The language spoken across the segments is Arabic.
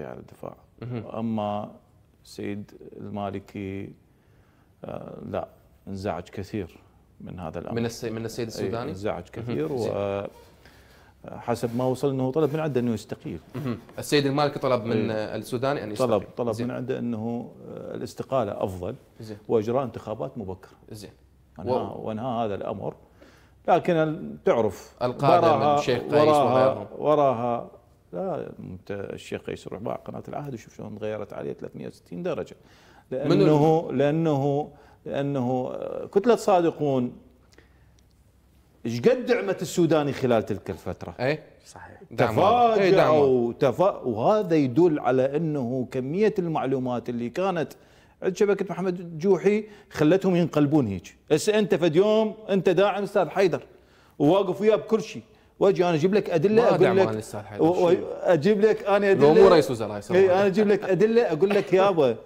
على الدفاع اما سيد المالكي آه، لا انزعج كثير من هذا الامر من السي من السيد السوداني انزعج كثير و حسب ما وصل انه طلب من عنده انه يستقيل السيد المالكي طلب من السوداني ان يستقيل طلب طلب من عنده انه آه، الاستقاله افضل زين. واجراء انتخابات مبكره زين وانهاء هذا الامر لكن تعرف القادة من الشيخ قيس وراها وراها لا الشيخ قيس روح باع قناه العهد وشوف شلون تغيرت عليه 360 درجه لانه لانه لانه كتله صادقون ايش قد دعمت السوداني خلال تلك الفتره؟ اي صحيح إيه، تفاجئوا تفا... وهذا يدل على انه كميه المعلومات اللي كانت عند شبكه محمد جوحي خلتهم ينقلبون هيك، هسه انت فد يوم انت داعم استاذ حيدر وواقف وياه بكل شيء واجي انا اجيب لك ادله اقول لك اجيب لك انا ادله مو رئيس وزراء اي انا اجيب لك ادله اقول لك يابا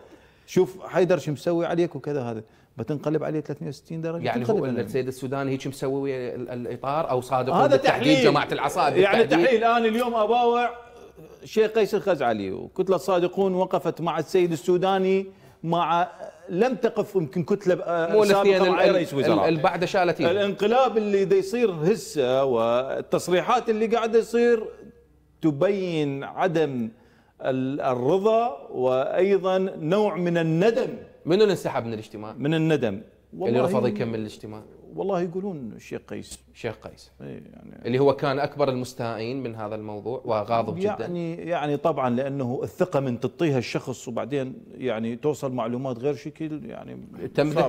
شوف حيدر شو مسوي عليك وكذا هذا بتنقلب عليه 360 درجه يعني هو السيد السوداني هيك مسوي الاطار او صادق هذا تحليل جماعه العصابه يعني تحليل انا اليوم اباوع شيخ قيس الخزعلي وكتله الصادقون وقفت مع السيد السوداني مع لم تقف يمكن كتله آه، سابقه مع رئيس وزراء البعد شالتين الانقلاب اللي دا يصير هسه والتصريحات اللي قاعده يصير تبين عدم الرضا وايضا نوع من الندم منو اللي انسحب من الاجتماع؟ من الندم اللي يعني رفض يكمل الاجتماع والله يقولون الشيخ قيس الشيخ قيس إيه، يعني اللي هو كان اكبر المستائين من هذا الموضوع وغاضب يعني جدا يعني يعني طبعا لانه الثقه من تطيها الشخص وبعدين يعني توصل معلومات غير شكل يعني تملك